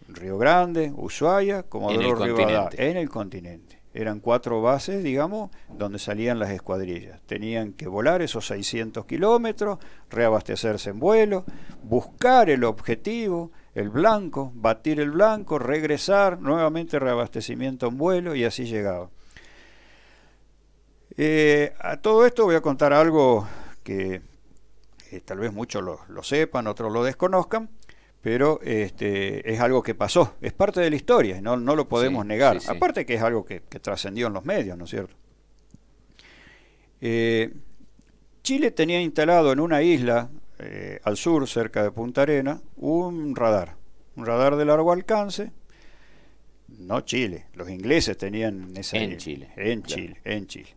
Río Grande, Ushuaia, Comodoro Rivadá, en el continente eran cuatro bases, digamos, donde salían las escuadrillas. Tenían que volar esos 600 kilómetros, reabastecerse en vuelo, buscar el objetivo, el blanco, batir el blanco, regresar, nuevamente reabastecimiento en vuelo y así llegaba. Eh, a todo esto voy a contar algo que eh, tal vez muchos lo, lo sepan, otros lo desconozcan, pero este, es algo que pasó, es parte de la historia, no, lo podemos negar. Aparte que es algo que, trascendió en los medios, ¿no es cierto? Eh, Chile tenía instalado en una isla eh, al sur, cerca de Punta Arena, un radar, un radar de largo alcance. No Chile, los ingleses tenían esa en Chile, en Chile, en Chile.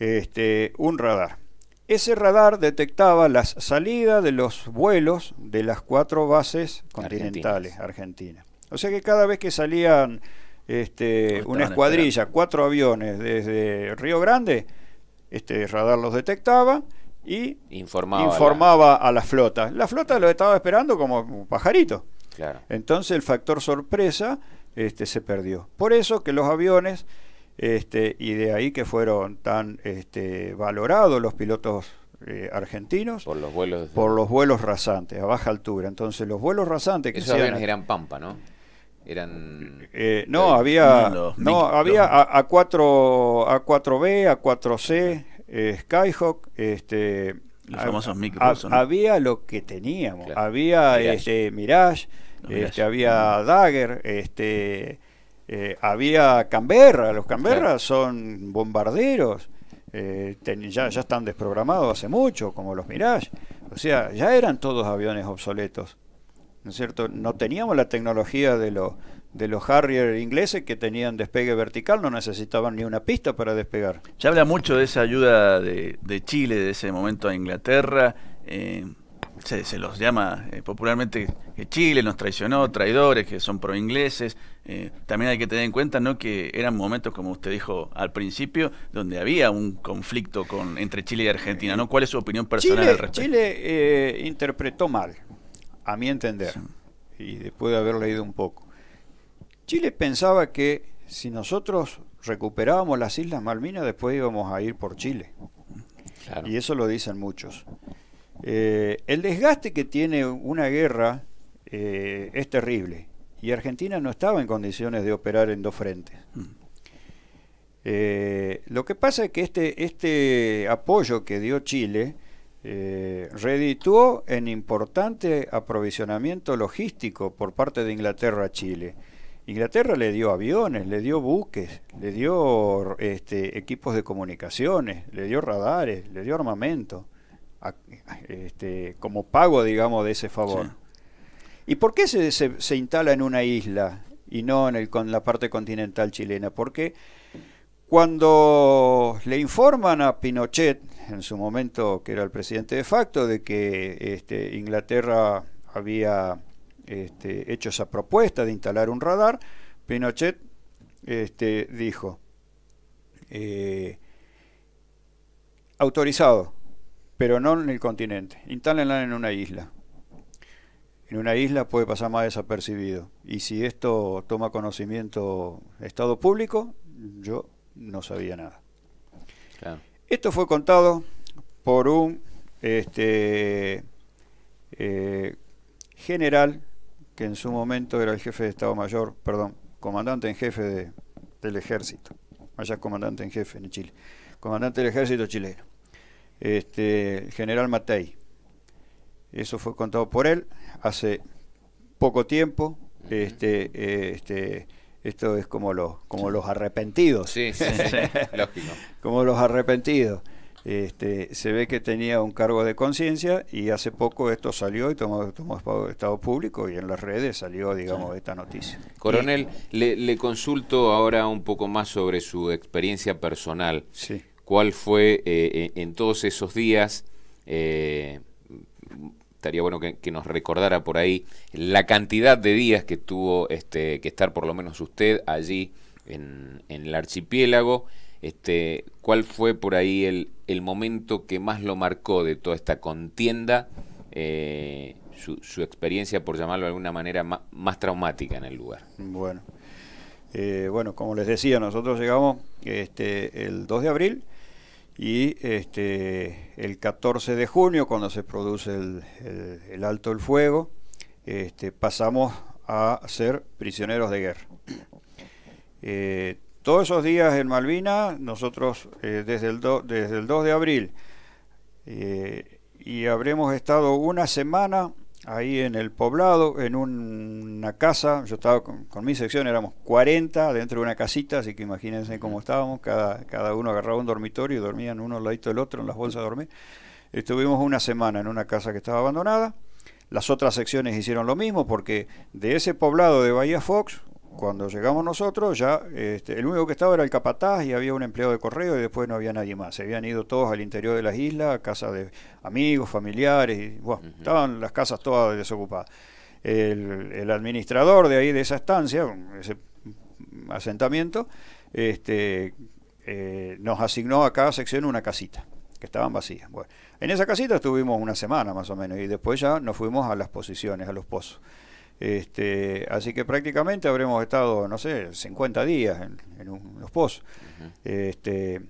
Este, un radar ese radar detectaba las salidas de los vuelos de las cuatro bases continentales argentinas. O sea que cada vez que salían este, una escuadrilla, cuatro aviones desde Río Grande, este radar los detectaba y informaba, informaba a la flota. La flota lo estaba esperando como un pajarito. Claro. Entonces el factor sorpresa este, se perdió. Por eso que los aviones este, y de ahí que fueron tan este, valorados los pilotos eh, argentinos por los vuelos por los vuelos rasantes a baja altura entonces los vuelos rasantes que esos aviones eran pampa no eran eh, no, eh, había, no, había a, 4 a 4b a 4c skyhawk este los famosos micros, había lo que teníamos había mirage, este, este había dagger este eh, había Canberra, los Canberra son bombarderos, eh, ya, están desprogramados hace mucho, como los Mirage, o sea, ya eran todos aviones obsoletos, ¿no es cierto? No teníamos la tecnología de los de los Harrier ingleses que tenían despegue vertical, no necesitaban ni una pista para despegar. Se habla mucho de esa ayuda de, de Chile, de ese momento a Inglaterra. Eh, se, los llama eh, popularmente que Chile nos traicionó, traidores, que son pro ingleses eh, también hay que tener en cuenta ¿no? que eran momentos, como usted dijo al principio, donde había un conflicto con, entre Chile y Argentina. ¿no? ¿Cuál es su opinión personal al respecto? Chile eh, interpretó mal, a mi entender, y después de haber leído un poco. Chile pensaba que si nosotros recuperábamos las Islas Malvinas, después íbamos a ir por Chile. Y eso lo dicen muchos. Eh, el desgaste que tiene una guerra eh, es terrible y Argentina no estaba en condiciones de operar en dos frentes. Mm. Eh, lo que pasa es que este, este apoyo que dio Chile redituó en importante aprovisionamiento logístico por parte de Inglaterra a Chile. Inglaterra le dio aviones, le dio buques, le dio este, equipos de comunicaciones, le dio radares, le dio armamento este, como pago, digamos, de ese favor. ¿Y por qué se, instala en una isla y no en la parte continental chilena? Porque cuando le informan a Pinochet, en su momento que era el presidente de facto, de que este, Inglaterra había este, hecho esa propuesta de instalar un radar, Pinochet este, dijo, eh, autorizado, pero no en el continente. Instálenla en una isla. En una isla puede pasar más desapercibido. Y si esto toma conocimiento Estado público, yo no sabía nada. Esto fue contado por un este, eh, general que en su momento era el jefe de Estado Mayor, perdón, comandante en jefe del ejército. Allá comandante en jefe en Chile. Comandante del ejército chileno este, general Matei. Eso fue contado por él hace poco tiempo. Este, eh, este, esto es como los, como los arrepentidos. Sí, lógico. Como los arrepentidos. Este, se ve que tenía un cargo de conciencia y hace poco esto salió y tomó, estado público y en las redes salió, digamos, esta noticia. Coronel, le, le consulto ahora un poco más sobre su experiencia personal. Sí cuál fue eh, eh, en todos esos días, eh, estaría bueno que, nos recordara por ahí la cantidad de días que tuvo este, que estar por lo menos usted allí en, el archipiélago, este, cuál fue por ahí el, momento que más lo marcó de toda esta contienda, su, experiencia, por llamarlo de alguna manera, más, traumática en el lugar. Bueno. bueno, como les decía, nosotros llegamos este, el 2 de abril y este, el 14 de junio, cuando se produce el, alto el fuego, este, pasamos a ser prisioneros de guerra. Eh, todos esos días en Malvina, nosotros eh, desde, el desde el 2 de abril, eh, y habremos estado una semana ahí en el poblado, en una casa, yo estaba con, mi sección, éramos 40 dentro de una casita, así que imagínense cómo estábamos, cada, cada uno agarraba un dormitorio y dormían uno al lado del otro en las bolsas de dormir. Estuvimos una semana en una casa que estaba abandonada, las otras secciones hicieron lo mismo porque de ese poblado de Bahía Fox, cuando llegamos nosotros, ya este, el único que estaba era el capataz y había un empleado de correo y después no había nadie más. Se habían ido todos al interior de las islas, a casa de amigos, familiares, y, estaban las casas todas desocupadas. El, administrador de ahí, de esa estancia, ese asentamiento, este, eh, nos asignó a cada sección una casita, que estaban vacías. en esa casita estuvimos una semana más o menos y después ya nos fuimos a las posiciones, a los pozos. Este, así que prácticamente habremos estado, no sé, 50 días en, los pozos. Este,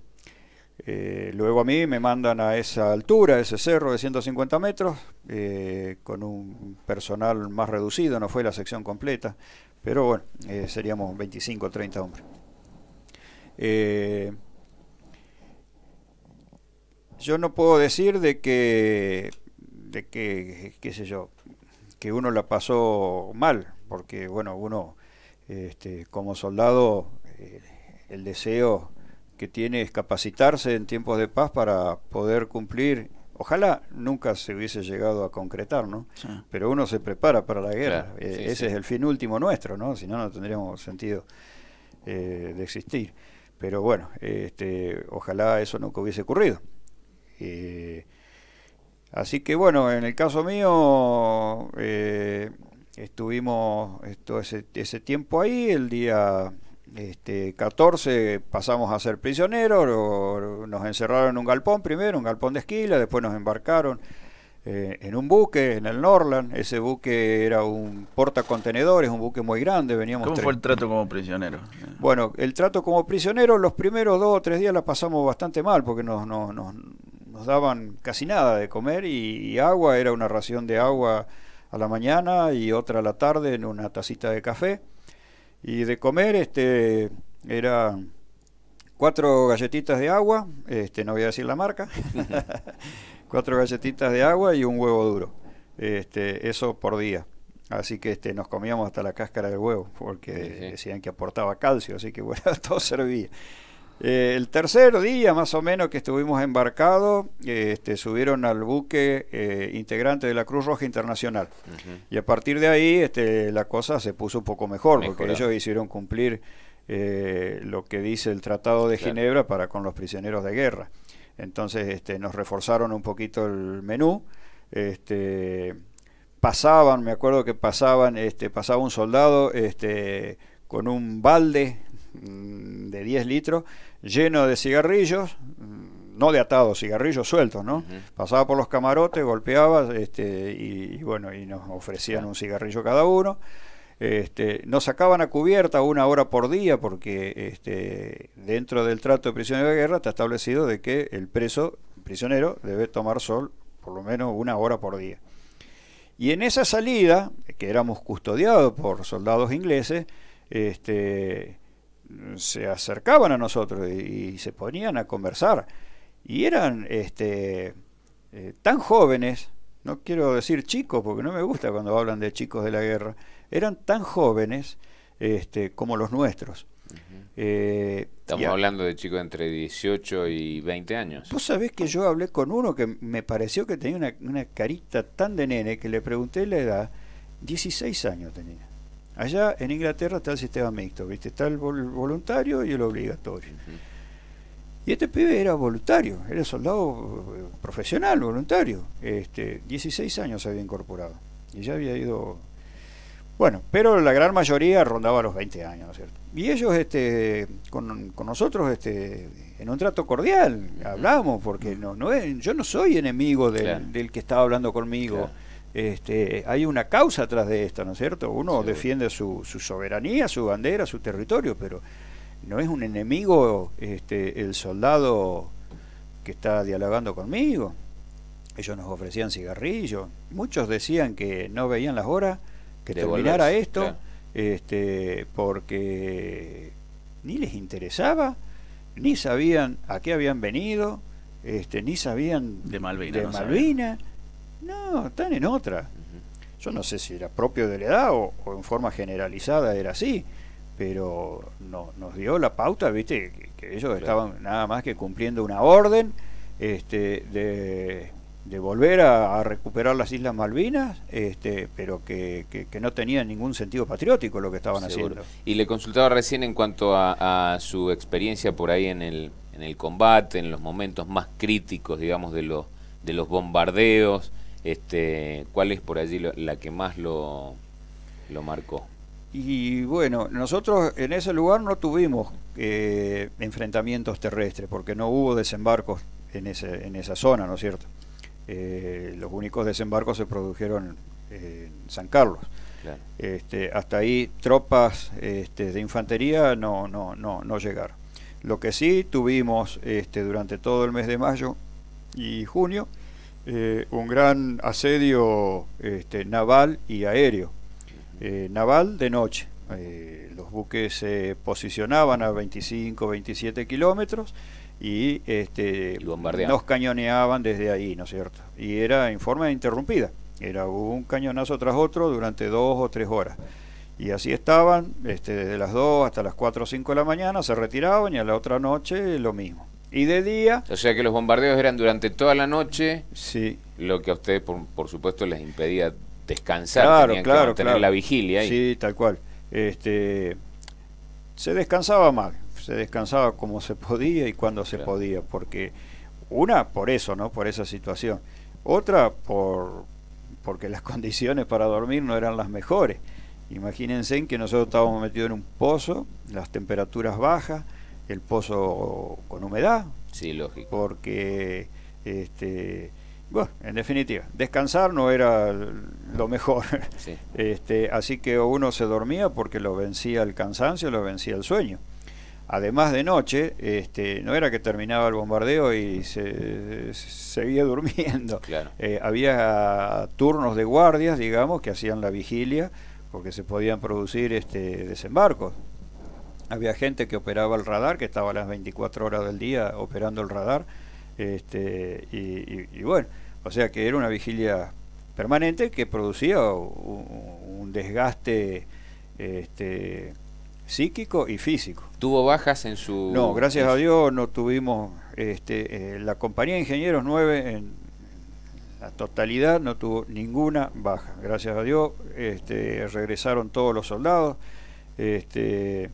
eh, luego a mí me mandan a esa altura, ese cerro de 150 metros, eh, con un personal más reducido, no fue la sección completa, pero bueno, eh, seríamos 25 o 30 hombres. yo no puedo decir de que, de que, qué sé yo, que uno la pasó mal, porque bueno, uno este, como soldado eh, el deseo que tiene es capacitarse en tiempos de paz para poder cumplir. Ojalá nunca se hubiese llegado a concretar, ¿no? Pero uno se prepara para la guerra. Eh, ese es el fin último nuestro, ¿no? Si no, no tendríamos sentido eh, de existir. Pero bueno, este, ojalá eso nunca hubiese ocurrido. Así que bueno, en el caso mío eh, estuvimos todo ese, tiempo ahí, el día este, 14 pasamos a ser prisioneros, nos encerraron en un galpón primero, un galpón de esquila, después nos embarcaron eh, en un buque, en el Norland, ese buque era un portacontenedores, un buque muy grande, veníamos... ¿Cómo fue el trato como prisionero? Bueno, el trato como prisionero, los primeros dos o tres días la pasamos bastante mal porque nos, nos nos daban casi nada de comer y, agua, era una ración de agua a la mañana y otra a la tarde en una tacita de café. Y de comer este, era cuatro galletitas de agua, este, no voy a decir la marca, cuatro galletitas de agua y un huevo duro, este, eso por día. Así que este, nos comíamos hasta la cáscara del huevo, porque decían que aportaba calcio, así que bueno, todo servía. Eh, el tercer día más o menos que estuvimos embarcados, eh, este, subieron al buque eh, integrante de la Cruz Roja Internacional. Y a partir de ahí este, la cosa se puso un poco mejor, porque ellos hicieron cumplir lo que dice el Tratado de Ginebra para con los prisioneros de guerra. Entonces este, nos reforzaron un poquito el menú. Este, pasaban, me acuerdo que pasaban, pasaba un soldado con un balde Mm, de 10 litros lleno de cigarrillos, mm, no de atados, cigarrillos sueltos, ¿no? Pasaba por los camarotes, golpeaba este, y, bueno, y nos ofrecían un cigarrillo cada uno. Este, nos sacaban a cubierta una hora por día porque este, dentro del trato de prisionero de guerra está establecido de que el preso, prisionero, debe tomar sol por lo menos una hora por día. Y en esa salida, que éramos custodiados por soldados ingleses, este, se acercaban a nosotros y, se ponían a conversar. Y eran este, eh, tan jóvenes, no quiero decir chicos, porque no me gusta cuando hablan de chicos de la guerra, eran tan jóvenes este, como los nuestros. Eh, Estamos hablando de chicos entre 18 y 20 años. Vos sabés que yo hablé con uno que me pareció que tenía una, una carita tan de nene que le pregunté la edad, 16 años tenía. Allá en Inglaterra está el sistema mixto, ¿viste? Está el voluntario y el obligatorio. Y este pibe era voluntario, era soldado eh, profesional, voluntario. Este, 16 años se había incorporado y ya había ido. Bueno, pero la gran mayoría rondaba los 20 años, cierto? Y ellos este, con, nosotros este, en un trato cordial hablamos, porque no, no yo no soy enemigo del, que estaba hablando conmigo. Este, hay una causa atrás de esto, ¿no es cierto? Uno defiende su, soberanía, su bandera, su territorio, pero no es un enemigo este, el soldado que está dialogando conmigo. Ellos nos ofrecían cigarrillos, muchos decían que no veían las horas, que terminara esto, este, porque ni les interesaba, ni sabían a qué habían venido, este, ni sabían de Malvina. Malvina no, están en otra. Yo no sé si era propio de la edad o, en forma generalizada era así, pero no, nos dio la pauta, viste, que, ellos estaban nada más que cumpliendo una orden este, de, volver a, recuperar las Islas Malvinas, este, pero que, que, no tenía ningún sentido patriótico lo que estaban haciendo. Y le consultaba recién en cuanto a, a su experiencia por ahí en el, en el combate, en los momentos más críticos, digamos, de los, de los bombardeos. Este, ¿Cuál es por allí la que más lo, lo marcó? Y bueno, nosotros en ese lugar no tuvimos eh, enfrentamientos terrestres, porque no hubo desembarcos en, en esa zona, ¿no es cierto? Eh, los únicos desembarcos se produjeron eh, en San Carlos. Este, hasta ahí tropas este, de infantería no, no, no, no llegaron. Lo que sí tuvimos durante todo el mes de mayo y junio eh, un gran asedio este, naval y aéreo. Eh, naval de noche. Eh, los buques se posicionaban a 25, 27 kilómetros y, este, nos cañoneaban desde ahí, ¿no es cierto? Y era en forma interrumpida. Era un cañonazo tras otro durante dos o tres horas. Y así estaban, este, desde las 2 hasta las 4 o 5 de la mañana, se retiraban y a la otra noche lo mismo y de día. O sea que los bombardeos eran durante toda la noche. Sí. Lo que a ustedes, por, supuesto, les impedía descansar. Claro, Tenían la vigilia. Ahí. Sí, tal cual. Este, se descansaba mal. Se descansaba como se podía y cuando se podía. Porque, una, por eso, ¿no? Por esa situación. Otra, por porque las condiciones para dormir no eran las mejores. Imagínense que nosotros estábamos metidos en un pozo, las temperaturas bajas, el pozo con humedad. Sí, Porque, este, bueno, en definitiva, descansar no era lo mejor. Este, así que uno se dormía porque lo vencía el cansancio, lo vencía el sueño. Además de noche, este, no era que terminaba el bombardeo y se, seguía durmiendo. Eh, había turnos de guardias, digamos, que hacían la vigilia porque se podían producir este, desembarcos había gente que operaba el radar, que estaba a las 24 horas del día operando el radar, este, y, bueno, o sea que era una vigilia permanente que producía un, desgaste este, psíquico y físico. ¿Tuvo bajas en su...? No, gracias a Dios no tuvimos, este, eh, la compañía de ingenieros 9 en la totalidad no tuvo ninguna baja, gracias a Dios, regresaron todos los soldados, este,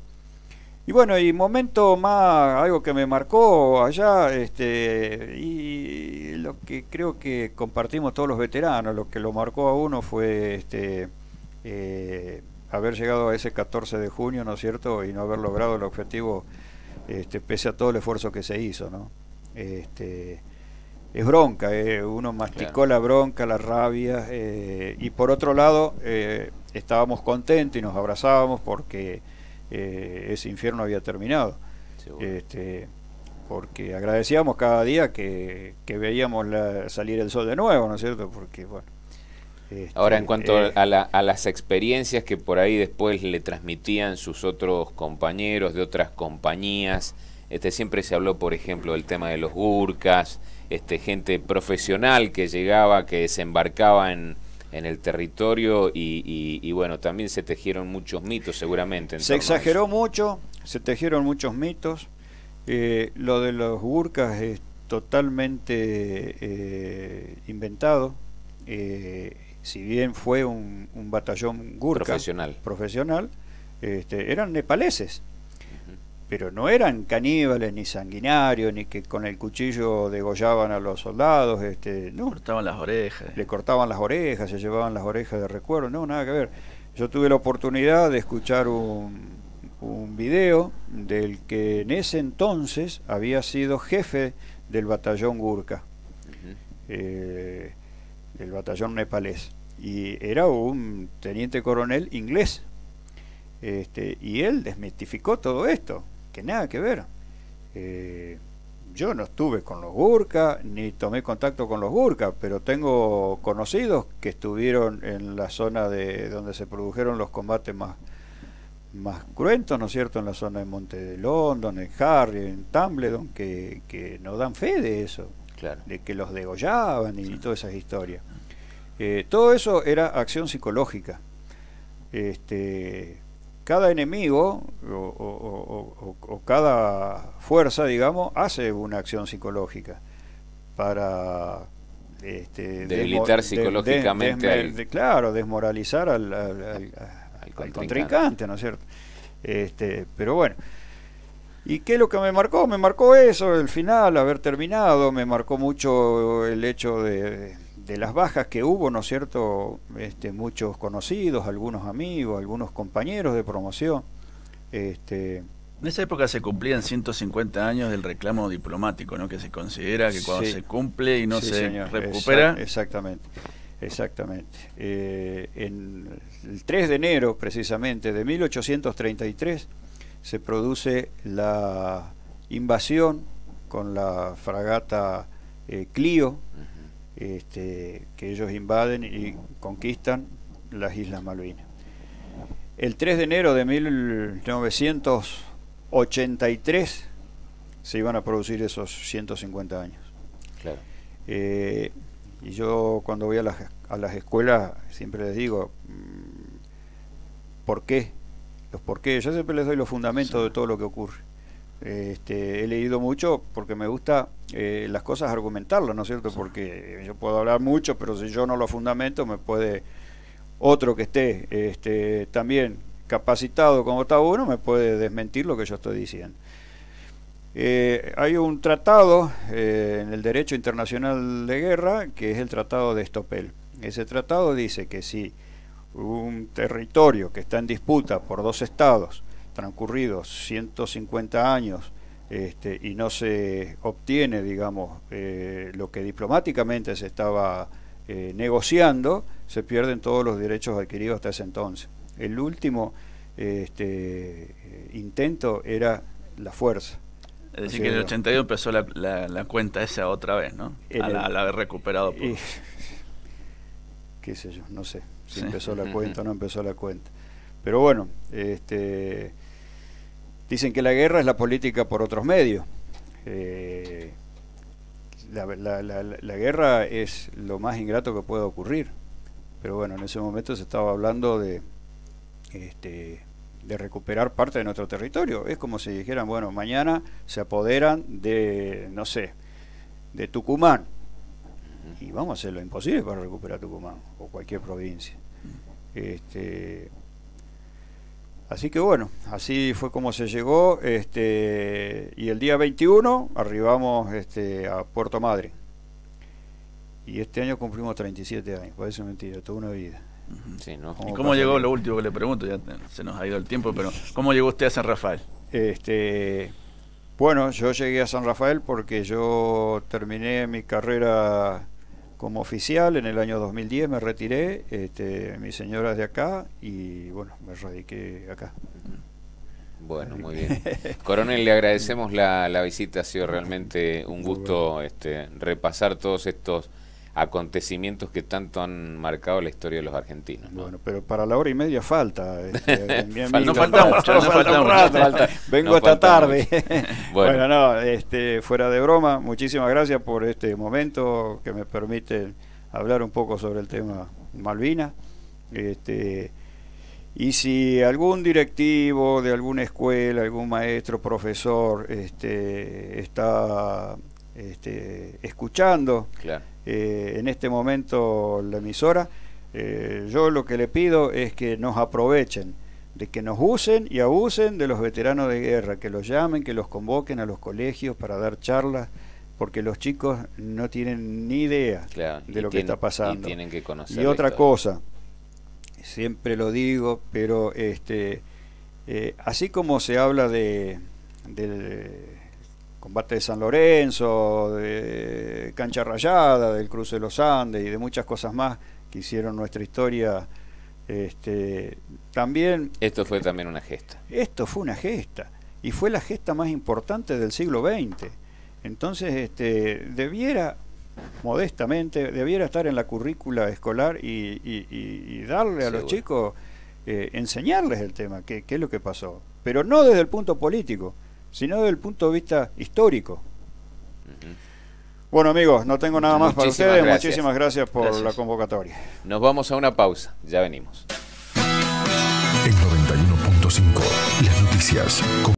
y bueno, y momento más, algo que me marcó allá, este, y lo que creo que compartimos todos los veteranos, lo que lo marcó a uno fue este, eh, haber llegado a ese 14 de junio, ¿no es cierto? Y no haber logrado el objetivo, este, pese a todo el esfuerzo que se hizo, ¿no? Este, es bronca, eh, uno masticó la bronca, la rabia, eh, y por otro lado, estábamos contentos y nos abrazábamos porque eh, ese infierno había terminado. Este, porque agradecíamos cada día que, veíamos salir el sol de nuevo, ¿no es cierto? Porque, bueno. Este, Ahora, en cuanto eh, a, a, las experiencias que por ahí después le transmitían sus otros compañeros de otras compañías, este, siempre se habló, por ejemplo, del tema de los gurkas, este, gente profesional que llegaba, que desembarcaba en, en el territorio y, bueno, también se tejieron muchos mitos seguramente. se exageró mucho, se tejieron muchos mitos. Eh, lo de los burcas es totalmente eh, inventado. Eh, si bien fue un, batallón gurka profesional, profesional este, eran nepaleses pero no eran caníbales ni sanguinarios, ni que con el cuchillo degollaban a los soldados, este, no. Cortaban las orejas. Le cortaban las orejas, se llevaban las orejas de recuerdo, no, nada que ver. Yo tuve la oportunidad de escuchar un, un video del que en ese entonces había sido jefe del batallón Gurka, eh, del el batallón nepalés, y era un teniente coronel inglés. Este, y él desmitificó todo esto que nada que ver. Eh, yo no estuve con los Gurka, ni tomé contacto con los Gurka, pero tengo conocidos que estuvieron en la zona de donde se produjeron los combates más, más cruentos, ¿no es cierto?, en la zona de Monte de London, en Harry, en Tumbledon, que, que no dan fe de eso, claro. de que los degollaban y, todas esas historias. Eh, todo eso era acción psicológica. Este, cada enemigo o, cada fuerza, digamos, hace una acción psicológica para este, debilitar psicológicamente. claro, desmoralizar al, contrincante, ¿no es cierto? Este, pero bueno. ¿Y qué es lo que me marcó? Me marcó eso, el final, haber terminado, me marcó mucho el hecho de de las bajas que hubo, ¿no es cierto? Este, muchos conocidos, algunos amigos, algunos compañeros de promoción. Este, en esa época se cumplían 150 años del reclamo diplomático, ¿no? Que se considera que cuando se cumple y no se recupera. exactamente, exactamente. Eh, en el 3 de enero, precisamente, de 1833, se produce la invasión con la fragata Clío, eh, Clio este, que ellos invaden y conquistan las Islas Malvinas. El 3 de enero de 1983 se iban a producir esos 150 años. Eh, y yo cuando voy a las, escuelas siempre les digo, mm, ¿por qué? Los por qué. Yo siempre les doy los fundamentos de todo lo que ocurre. Este, he leído mucho porque me gusta eh, las cosas argumentarlo, ¿no es cierto? Porque yo puedo hablar mucho, pero si yo no lo fundamento, me puede otro que esté este, también capacitado como está uno, me puede desmentir lo que yo estoy diciendo. Eh, hay un tratado eh, en el derecho internacional de guerra que es el Tratado de Estopel. Ese tratado dice que si un territorio que está en disputa por dos estados transcurridos 150 años este, y no se obtiene, digamos, eh, lo que diplomáticamente se estaba eh, negociando, se pierden todos los derechos adquiridos hasta ese entonces. El último este, eh, intento era la fuerza. Es decir, que en el 82 empezó la, cuenta esa otra vez, ¿no? al, haber recuperado. qué sé yo, no sé si empezó la cuenta o no empezó la cuenta. Pero bueno, este, Dicen que la guerra es la política por otros medios. Eh, la, guerra es lo más ingrato que puede ocurrir. Pero bueno, en ese momento se estaba hablando de, este, de recuperar parte de nuestro territorio. Es como si dijeran, bueno, mañana se apoderan de, no sé, de Tucumán. Y vamos a hacer lo imposible para recuperar Tucumán o cualquier provincia. Mm. Este, Así que bueno, así fue como se llegó este, y el día 21 arribamos este, a Puerto Madre. Y este año cumplimos 37 años, parece mentira, toda una vida. ¿Y cómo llegó lo último que le pregunto? Ya se nos ha ido el tiempo, pero ¿cómo llegó usted a San Rafael? Este, bueno, yo llegué a San Rafael porque yo terminé mi carrera como oficial en el año 2010 me retiré, este, mi señora de acá y bueno, me radiqué acá. Bueno, muy bien. Coronel, le agradecemos la, la visita, ha sido realmente un gusto este, repasar todos estos acontecimientos que tanto han marcado la historia de los argentinos. Bueno, pero para la hora y media falta. no falta vengo esta tarde. bueno. no, este, fuera de broma, muchísimas gracias por este momento que me permite hablar un poco sobre el tema Malvina. Este, y si algún directivo de alguna escuela, algún maestro, profesor, este, está este, escuchando, claro eh, en este momento la emisora. Eh, yo lo que le pido es que nos aprovechen, de que nos usen y abusen de los veteranos de guerra, que los llamen, que los convoquen a los colegios para dar charlas, porque los chicos no tienen ni idea de lo que está pasando. Y tienen que otra cosa, siempre lo digo, pero este, eh, así como se habla de combate de San Lorenzo, de Cancha Rayada, del Cruce de los Andes y de muchas cosas más que hicieron nuestra historia. Este, también. Esto fue también una gesta. Esto fue una gesta. Y fue la gesta más importante del siglo XX. Entonces, este, debiera, modestamente, debiera estar en la currícula escolar y, darle a los chicos, eh, enseñarles el tema, qué es lo que pasó. Pero no desde el punto político, sino desde el punto de vista histórico. Bueno amigos, no tengo nada más para ustedes. Muchísimas gracias por la convocatoria. Nos vamos a una pausa, ya venimos. En 91.5, las noticias.